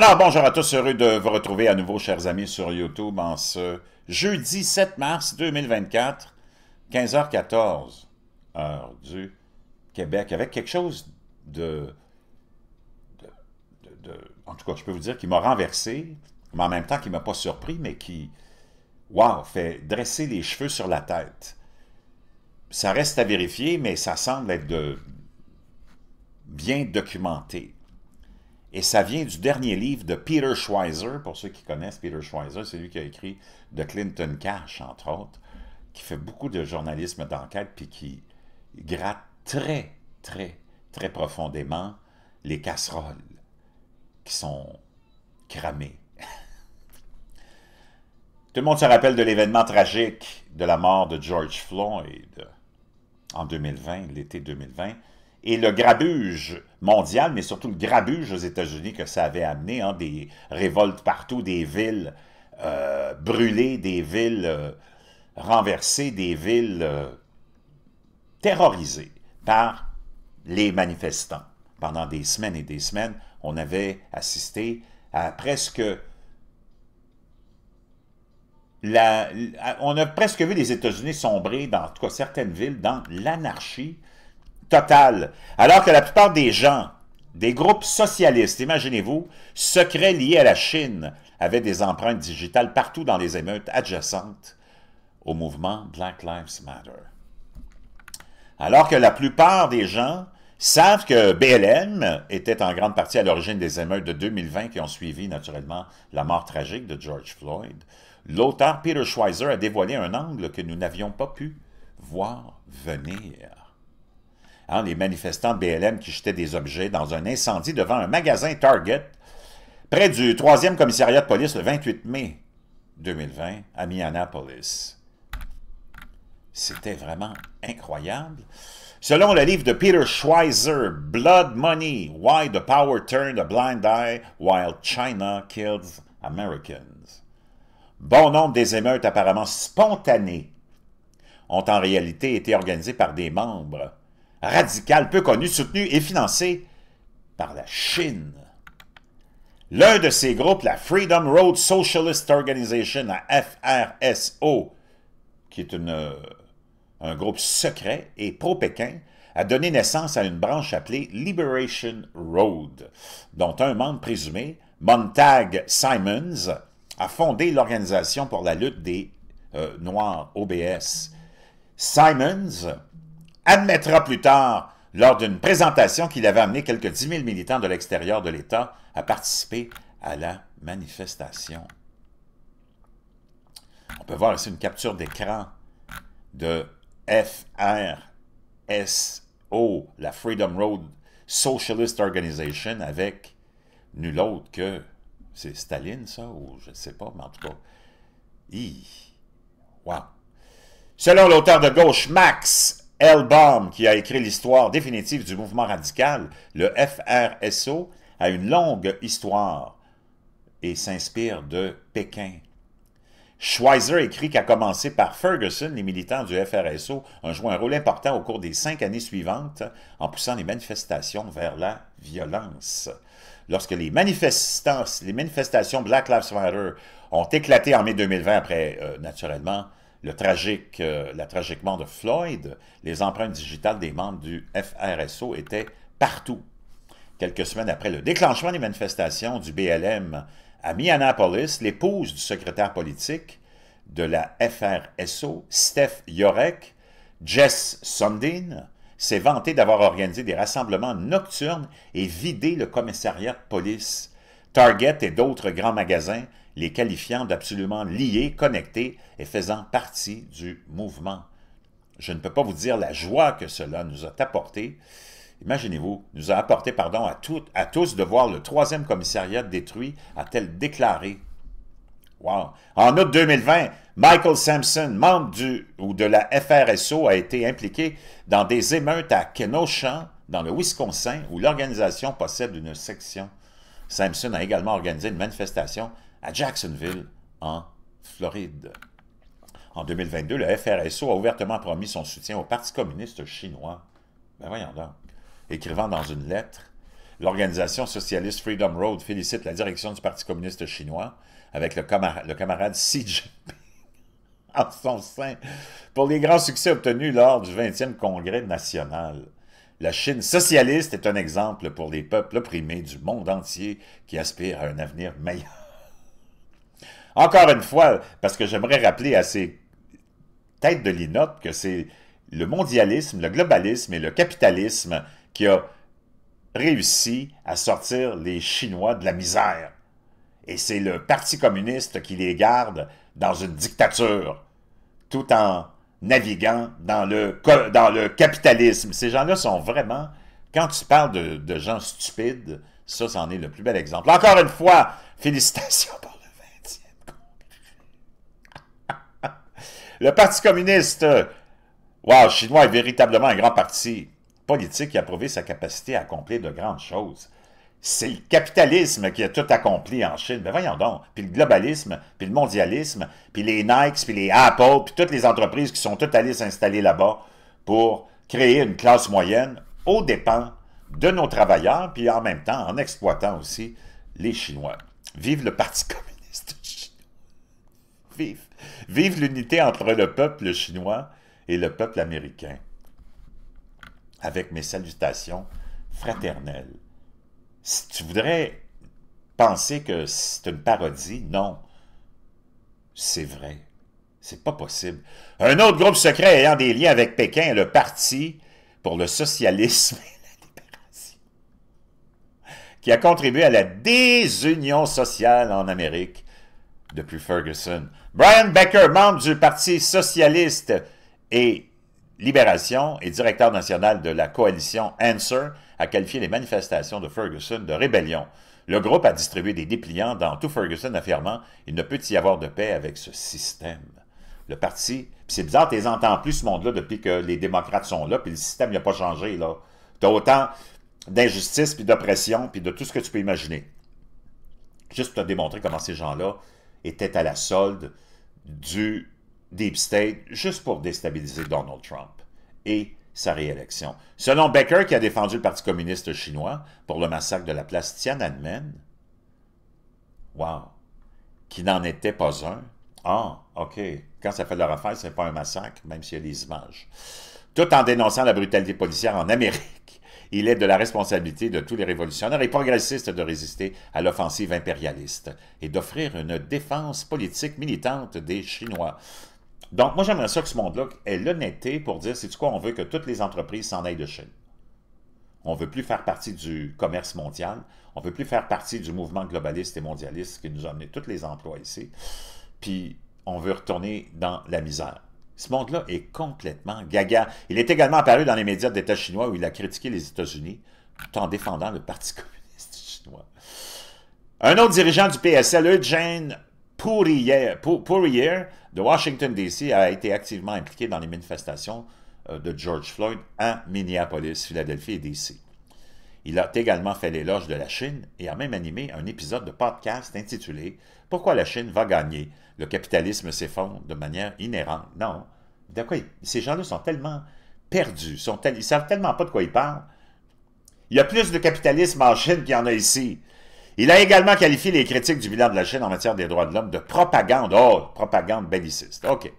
Alors, bonjour à tous, heureux de vous retrouver à nouveau, chers amis, sur YouTube en ce jeudi 7 mars 2024, 15h14, heure du Québec, avec quelque chose de... en tout cas, je peux vous dire qui m'a renversé, mais en même temps qui ne m'a pas surpris, mais qui, waouh fait dresser les cheveux sur la tête. Ça reste à vérifier, mais ça semble être de, bien documenté. Et ça vient du dernier livre de Peter Schweizer. Pour ceux qui connaissent Peter Schweizer, c'est lui qui a écrit de Clinton Cash, entre autres, qui fait beaucoup de journalisme d'enquête puis qui gratte très, très, très profondément les casseroles qui sont cramées. Tout le monde se rappelle de l'événement tragique de la mort de George Floyd en 2020, l'été 2020 et le grabuge mondial, mais surtout le grabuge aux États-Unis que ça avait amené, hein, des révoltes partout, des villes euh, brûlées, des villes euh, renversées, des villes euh, terrorisées par les manifestants. Pendant des semaines et des semaines, on avait assisté à presque... on a presque vu les États-Unis sombrer, dans en tout cas certaines villes, dans l'anarchie, Total, Alors que la plupart des gens, des groupes socialistes, imaginez-vous, secrets liés à la Chine, avaient des empreintes digitales partout dans les émeutes adjacentes au mouvement Black Lives Matter. Alors que la plupart des gens savent que BLM était en grande partie à l'origine des émeutes de 2020 qui ont suivi naturellement la mort tragique de George Floyd, l'auteur Peter Schweizer a dévoilé un angle que nous n'avions pas pu voir venir. Hein, les manifestants de BLM qui jetaient des objets dans un incendie devant un magasin Target près du 3e commissariat de police le 28 mai 2020 à Minneapolis. C'était vraiment incroyable. Selon le livre de Peter Schweizer, Blood Money, Why the Power Turned a Blind Eye While China Kills Americans. Bon nombre des émeutes apparemment spontanées ont en réalité été organisées par des membres radical peu connu, soutenu et financé par la Chine. L'un de ces groupes, la Freedom Road Socialist Organization, la FRSO, qui est une, un groupe secret et pro-Pékin, a donné naissance à une branche appelée Liberation Road, dont un membre présumé, Montag Simons, a fondé l'Organisation pour la lutte des euh, Noirs, OBS. Simons admettra plus tard, lors d'une présentation qu'il avait amené quelques 10 000 militants de l'extérieur de l'État à participer à la manifestation. On peut voir ici une capture d'écran de FRSO, la Freedom Road Socialist Organization, avec nul autre que... C'est Staline, ça, ou je ne sais pas, mais en tout cas... Wow. Selon l'auteur de gauche Max Baum, qui a écrit l'histoire définitive du mouvement radical, le FRSO, a une longue histoire et s'inspire de Pékin. Schweizer écrit qu'à commencer par Ferguson, les militants du FRSO ont joué un rôle important au cours des cinq années suivantes en poussant les manifestations vers la violence. Lorsque les, les manifestations Black Lives Matter ont éclaté en mai 2020 après, euh, naturellement, tragique, euh, la tragique mort de Floyd, les empreintes digitales des membres du FRSO étaient partout. Quelques semaines après le déclenchement des manifestations du BLM à Minneapolis, l'épouse du secrétaire politique de la FRSO, Steph Yorek, Jess Sundin, s'est vantée d'avoir organisé des rassemblements nocturnes et vidé le commissariat de police, Target et d'autres grands magasins les qualifiant d'absolument liés, connectés et faisant partie du mouvement. Je ne peux pas vous dire la joie que cela nous a apporté. Imaginez-vous, nous a apporté, pardon, à, tout, à tous de voir le troisième commissariat détruit, a-t-elle déclaré. Wow! En août 2020, Michael Sampson, membre du ou de la FRSO, a été impliqué dans des émeutes à Kenosha, dans le Wisconsin, où l'organisation possède une section. Sampson a également organisé une manifestation à Jacksonville, en Floride. En 2022, le FRSO a ouvertement promis son soutien au Parti communiste chinois. Ben voyons donc. Écrivant dans une lettre, l'organisation socialiste Freedom Road félicite la direction du Parti communiste chinois avec le, le camarade Xi Jinping en son sein pour les grands succès obtenus lors du 20e Congrès national. La Chine socialiste est un exemple pour les peuples opprimés du monde entier qui aspirent à un avenir meilleur. Encore une fois, parce que j'aimerais rappeler à ces têtes de linotte que c'est le mondialisme, le globalisme et le capitalisme qui a réussi à sortir les Chinois de la misère. Et c'est le Parti communiste qui les garde dans une dictature, tout en naviguant dans le, dans le capitalisme. Ces gens-là sont vraiment, quand tu parles de, de gens stupides, ça, c'en est le plus bel exemple. Encore une fois, félicitations. Le Parti communiste, euh, wow, chinois est véritablement un grand parti politique qui a prouvé sa capacité à accomplir de grandes choses. C'est le capitalisme qui a tout accompli en Chine. Mais voyons donc. Puis le globalisme, puis le mondialisme, puis les Nike, puis les Apple, puis toutes les entreprises qui sont toutes allées s'installer là-bas pour créer une classe moyenne aux dépens de nos travailleurs, puis en même temps en exploitant aussi les Chinois. Vive le Parti communiste chinois. Vive. Vive l'unité entre le peuple chinois et le peuple américain. Avec mes salutations fraternelles. Si tu voudrais penser que c'est une parodie, non. C'est vrai. C'est pas possible. Un autre groupe secret ayant des liens avec Pékin le Parti pour le socialisme et la libération, qui a contribué à la désunion sociale en Amérique depuis Ferguson. Brian Becker, membre du Parti socialiste et Libération et directeur national de la coalition Answer, a qualifié les manifestations de Ferguson de rébellion. Le groupe a distribué des dépliants dans tout Ferguson affirmant « Il ne peut y avoir de paix avec ce système ». Le parti, c'est bizarre, tu les entends plus ce monde-là depuis que les démocrates sont là, puis le système n'a pas changé. là. Tu as autant d'injustice, puis d'oppression, puis de tout ce que tu peux imaginer. Juste pour te démontrer comment ces gens-là était à la solde du Deep State juste pour déstabiliser Donald Trump et sa réélection. Selon Becker, qui a défendu le Parti communiste chinois pour le massacre de la place Tiananmen, wow, qui n'en était pas un. Ah, OK, quand ça fait leur affaire, c'est pas un massacre, même s'il y a des images. Tout en dénonçant la brutalité policière en Amérique il est de la responsabilité de tous les révolutionnaires et progressistes de résister à l'offensive impérialiste et d'offrir une défense politique militante des Chinois. Donc, moi, j'aimerais ça que ce monde-là ait l'honnêteté pour dire, c'est quoi, on veut que toutes les entreprises s'en aillent de Chine. On ne veut plus faire partie du commerce mondial. On ne veut plus faire partie du mouvement globaliste et mondialiste qui nous a amené tous les emplois ici. Puis, on veut retourner dans la misère. Ce monde-là est complètement gaga. Il est également apparu dans les médias d'État chinois où il a critiqué les États-Unis tout en défendant le Parti communiste chinois. Un autre dirigeant du PSL, Eugene Pourrier de Washington, D.C., a été activement impliqué dans les manifestations euh, de George Floyd à Minneapolis, Philadelphie et D.C. Il a également fait l'éloge de la Chine et a même animé un épisode de podcast intitulé Pourquoi la Chine va gagner Le capitalisme s'effondre de manière inhérente. Non. d'accord. Ces gens-là sont tellement perdus, sont ne ils savent tellement pas de quoi ils parlent. Il y a plus de capitalisme en Chine qu'il y en a ici. Il a également qualifié les critiques du bilan de la Chine en matière des droits de l'homme de propagande. Oh, propagande belliciste. OK.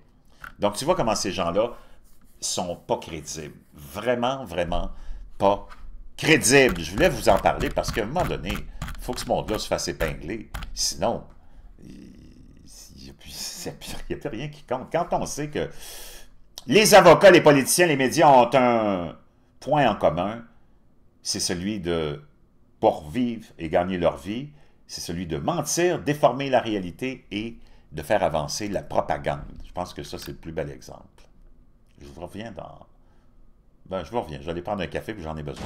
Donc, tu vois comment ces gens-là sont pas crédibles. Vraiment, vraiment pas je voulais vous en parler parce qu'à un moment donné, il faut que ce monde-là se fasse épingler. Sinon, il n'y a, plus rien qui compte. Quand on sait que les avocats, les politiciens, les médias ont un point en commun, c'est celui de pour vivre et gagner leur vie, c'est celui de mentir, déformer la réalité et de faire avancer la propagande. Je pense que ça, c'est le plus bel exemple. Je vous reviens dans ben, je vous reviens. J'allais prendre un café, puis j'en ai besoin.